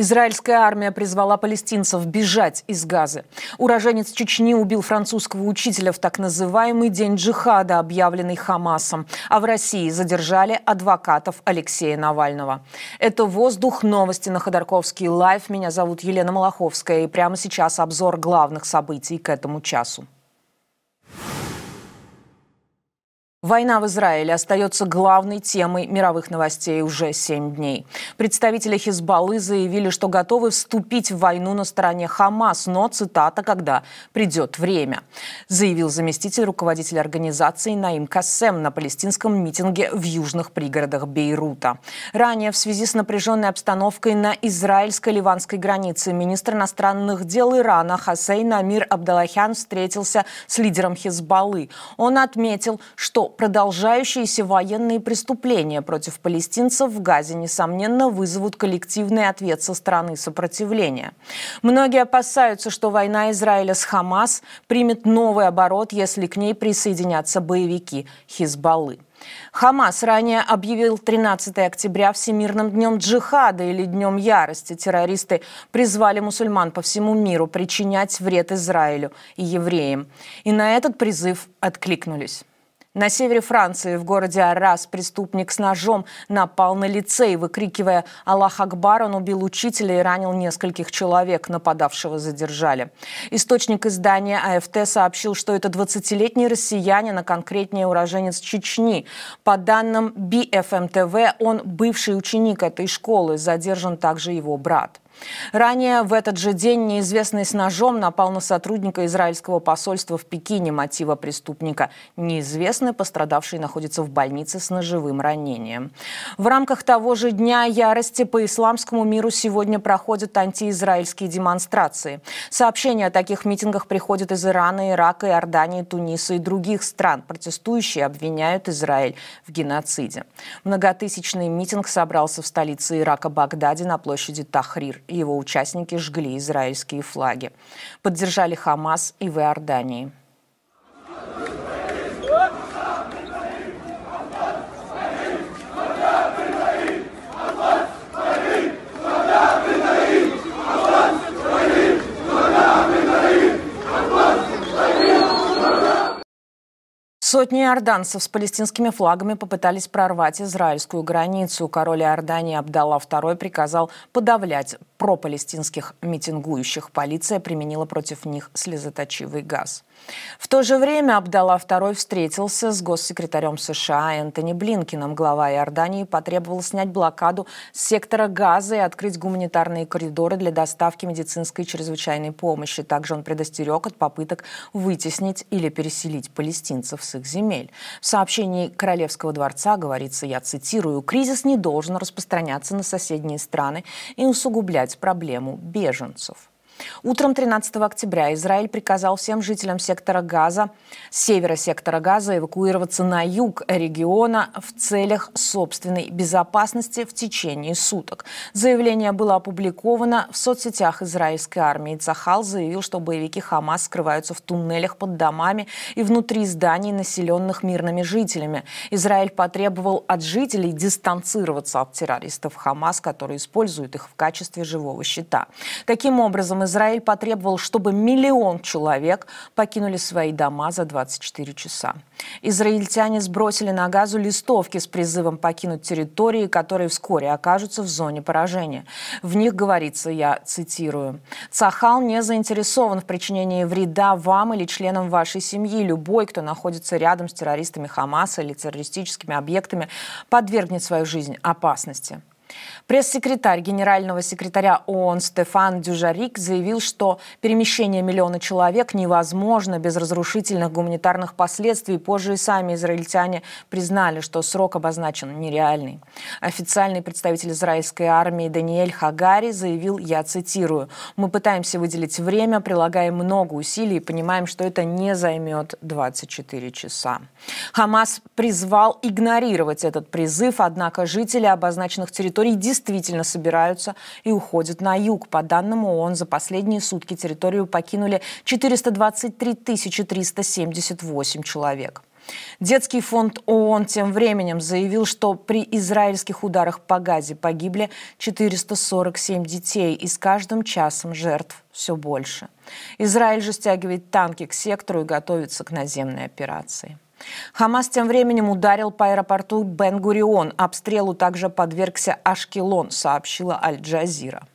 Израильская армия призвала палестинцев бежать из Газы. Уроженец Чечни убил французского учителя в так называемый День джихада, объявленный Хамасом. А в России задержали адвокатов Алексея Навального. Это «Воздух», новости на Ходорковский лайф. Меня зовут Елена Малаховская. И прямо сейчас обзор главных событий к этому часу. Война в Израиле остается главной темой мировых новостей уже семь дней. Представители Хизбаллы заявили, что готовы вступить в войну на стороне Хамас, но, цитата, «когда придет время», заявил заместитель руководителя организации Наим Кассем на палестинском митинге в южных пригородах Бейрута. Ранее в связи с напряженной обстановкой на израильско-ливанской границе министр иностранных дел Ирана Хасейн Амир Абдалахян встретился с лидером Хизбаллы. Он отметил, что продолжающиеся военные преступления против палестинцев в Газе, несомненно, вызовут коллективный ответ со стороны сопротивления. Многие опасаются, что война Израиля с Хамас примет новый оборот, если к ней присоединятся боевики Хизбаллы. Хамас ранее объявил 13 октября Всемирным днем джихада или днем ярости. Террористы призвали мусульман по всему миру причинять вред Израилю и евреям. И на этот призыв откликнулись. На севере Франции в городе Арас преступник с ножом напал на лицей, выкрикивая «Аллах Акбар», он убил учителя и ранил нескольких человек, нападавшего задержали. Источник издания АФТ сообщил, что это 20-летний россиянин, а конкретнее уроженец Чечни. По данным BFMTV, эм он бывший ученик этой школы, задержан также его брат. Ранее в этот же день неизвестный с ножом напал на сотрудника израильского посольства в Пекине. Мотива преступника неизвестны. Пострадавший находится в больнице с ножевым ранением. В рамках того же дня ярости по исламскому миру сегодня проходят антиизраильские демонстрации. Сообщения о таких митингах приходят из Ирана, Ирака, Иордании, Туниса и других стран. Протестующие обвиняют Израиль в геноциде. Многотысячный митинг собрался в столице Ирака Багдаде на площади Тахрир его участники жгли израильские флаги. Поддержали Хамас и в Иордании. Сотни иорданцев с палестинскими флагами попытались прорвать израильскую границу. Король Иордании Абдалла II приказал подавлять пропалестинских митингующих. Полиция применила против них слезоточивый газ. В то же время Абдалла II встретился с госсекретарем США Энтони Блинкиным. Глава Иордании потребовал снять блокаду с сектора газа и открыть гуманитарные коридоры для доставки медицинской и чрезвычайной помощи. Также он предостерег от попыток вытеснить или переселить палестинцев с их земель. В сообщении Королевского дворца говорится, я цитирую, «Кризис не должен распространяться на соседние страны и усугублять проблему беженцев». Утром 13 октября Израиль приказал всем жителям сектора Газа, севера сектора Газа эвакуироваться на юг региона в целях собственной безопасности в течение суток. Заявление было опубликовано в соцсетях израильской армии. Цахал заявил, что боевики Хамас скрываются в туннелях под домами и внутри зданий, населенных мирными жителями. Израиль потребовал от жителей дистанцироваться от террористов Хамас, которые используют их в качестве живого щита. Таким образом, Израиль потребовал, чтобы миллион человек покинули свои дома за 24 часа. Израильтяне сбросили на газу листовки с призывом покинуть территории, которые вскоре окажутся в зоне поражения. В них говорится, я цитирую, «Цахал не заинтересован в причинении вреда вам или членам вашей семьи. Любой, кто находится рядом с террористами Хамаса или террористическими объектами, подвергнет свою жизнь опасности». Пресс-секретарь генерального секретаря ООН Стефан Дюжарик заявил, что перемещение миллиона человек невозможно без разрушительных гуманитарных последствий. Позже и сами израильтяне признали, что срок обозначен нереальный. Официальный представитель израильской армии Даниэль Хагари заявил, я цитирую, «Мы пытаемся выделить время, прилагаем много усилий и понимаем, что это не займет 24 часа». Хамас призвал игнорировать этот призыв, однако жители обозначенных территорий территорий действительно собираются и уходят на юг. По данным ООН, за последние сутки территорию покинули 423 378 человек. Детский фонд ООН тем временем заявил, что при израильских ударах по Газе погибли 447 детей, и с каждым часом жертв все больше. Израиль же стягивает танки к сектору и готовится к наземной операции. Хамас тем временем ударил по аэропорту бен Обстрелу также подвергся Ашкелон, сообщила Аль-Джазира.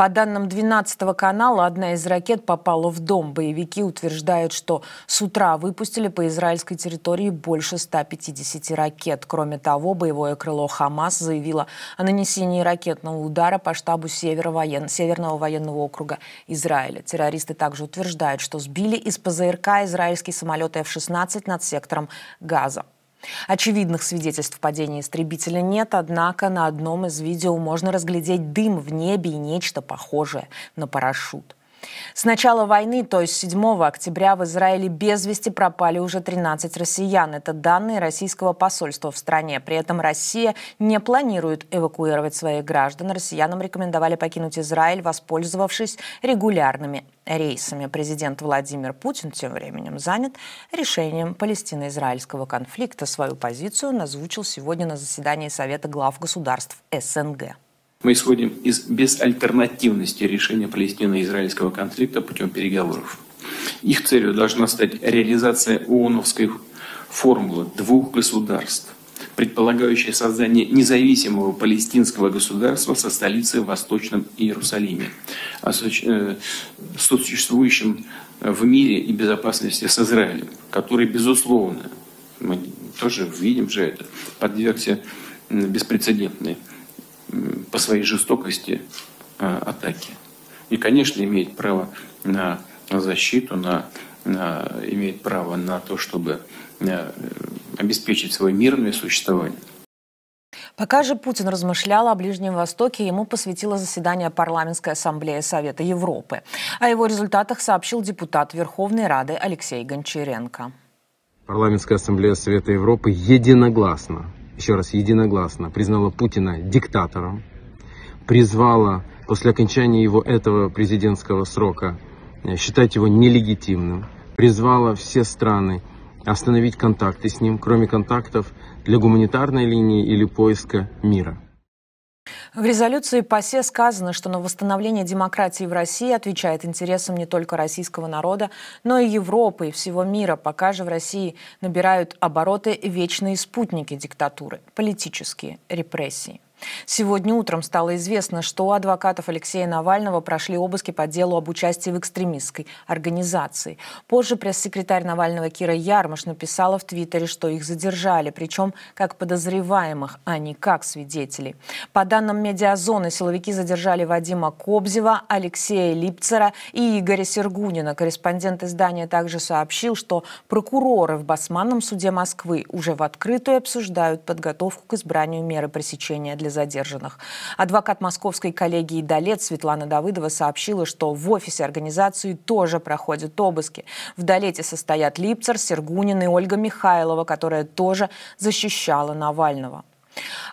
По данным 12 канала, одна из ракет попала в дом. Боевики утверждают, что с утра выпустили по израильской территории больше 150 ракет. Кроме того, боевое крыло «Хамас» заявило о нанесении ракетного удара по штабу Северного военного округа Израиля. Террористы также утверждают, что сбили из ПЗРК израильский самолет F-16 над сектором Газа. Очевидных свидетельств падения истребителя нет, однако на одном из видео можно разглядеть дым в небе и нечто похожее на парашют. С начала войны, то есть 7 октября, в Израиле без вести пропали уже 13 россиян. Это данные российского посольства в стране. При этом Россия не планирует эвакуировать своих граждан. Россиянам рекомендовали покинуть Израиль, воспользовавшись регулярными рейсами. Президент Владимир Путин тем временем занят решением палестино-израильского конфликта. Свою позицию он озвучил сегодня на заседании Совета глав государств СНГ. Мы исходим из безальтернативности решения Палестино-Израильского конфликта путем переговоров. Их целью должна стать реализация ООНовской формулы двух государств, предполагающая создание независимого палестинского государства со столицей в Восточном Иерусалиме, э, сосуществующим в мире и безопасности с Израилем, который, безусловно, мы тоже видим же это, подвергся беспрецедентной по своей жестокости э, атаки. И, конечно, имеет право на защиту, на, на, имеет право на то, чтобы э, обеспечить свое мирное существование. Пока же Путин размышлял о Ближнем Востоке, ему посвятило заседание Парламентской ассамблеи Совета Европы. О его результатах сообщил депутат Верховной Рады Алексей Гончаренко. Парламентская ассамблея Совета Европы единогласно еще раз, единогласно признала Путина диктатором, призвала после окончания его этого президентского срока э, считать его нелегитимным, призвала все страны остановить контакты с ним, кроме контактов для гуманитарной линии или поиска мира. В резолюции ПАСЕ сказано, что на восстановление демократии в России отвечает интересам не только российского народа, но и Европы и всего мира, пока же в России набирают обороты вечные спутники диктатуры – политические репрессии. Сегодня утром стало известно, что у адвокатов Алексея Навального прошли обыски по делу об участии в экстремистской организации. Позже пресс-секретарь Навального Кира Ярмаш написала в Твиттере, что их задержали, причем как подозреваемых, а не как свидетелей. По данным медиазоны, силовики задержали Вадима Кобзева, Алексея Липцера и Игоря Сергунина. Корреспондент издания также сообщил, что прокуроры в Басманном суде Москвы уже в открытую обсуждают подготовку к избранию меры пресечения для задержанных. Адвокат московской коллегии «Долец» Светлана Давыдова сообщила, что в офисе организации тоже проходят обыски. В «Долете» состоят Липцер, Сергунин и Ольга Михайлова, которая тоже защищала Навального.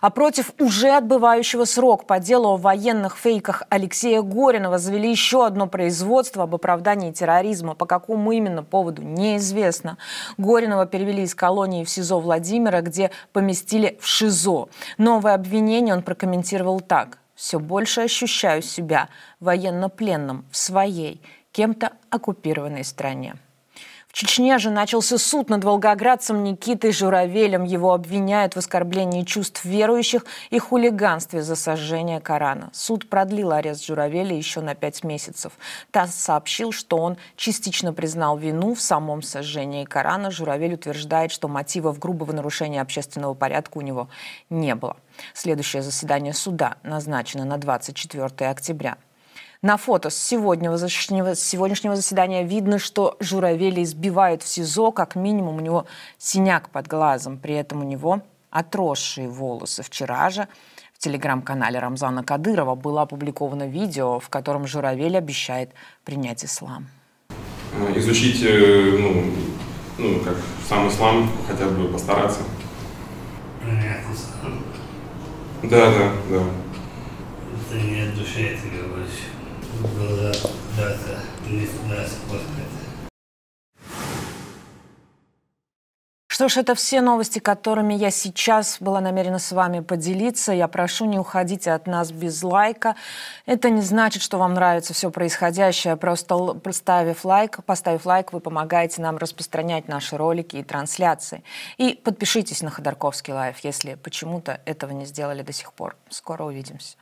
А против уже отбывающего срок по делу о военных фейках Алексея Горинова завели еще одно производство об оправдании терроризма. По какому именно поводу, неизвестно. Горинова перевели из колонии в СИЗО Владимира, где поместили в ШИЗО. Новое обвинение он прокомментировал так. «Все больше ощущаю себя военнопленным в своей, кем-то оккупированной стране». В Чечне же начался суд над волгоградцем Никитой Журавелем. Его обвиняют в оскорблении чувств верующих и хулиганстве за сожжение Корана. Суд продлил арест Журавеля еще на пять месяцев. ТАСС сообщил, что он частично признал вину в самом сожжении Корана. Журавель утверждает, что мотивов грубого нарушения общественного порядка у него не было. Следующее заседание суда назначено на 24 октября. На фото с сегодняшнего, с сегодняшнего заседания видно, что журавели избивают в СИЗО, как минимум у него синяк под глазом, при этом у него отросшие волосы. Вчера же в телеграм-канале Рамзана Кадырова было опубликовано видео, в котором журавель обещает принять ислам. Ну, изучить э, ну, ну, как сам ислам, хотя бы постараться. Принять ислам? Да, да, да. Это не от души это говоришь. Что ж, это все новости, которыми я сейчас была намерена с вами поделиться. Я прошу, не уходите от нас без лайка. Это не значит, что вам нравится все происходящее. Просто поставив лайк, поставив лайк, вы помогаете нам распространять наши ролики и трансляции. И подпишитесь на Ходорковский лайф, если почему-то этого не сделали до сих пор. Скоро увидимся.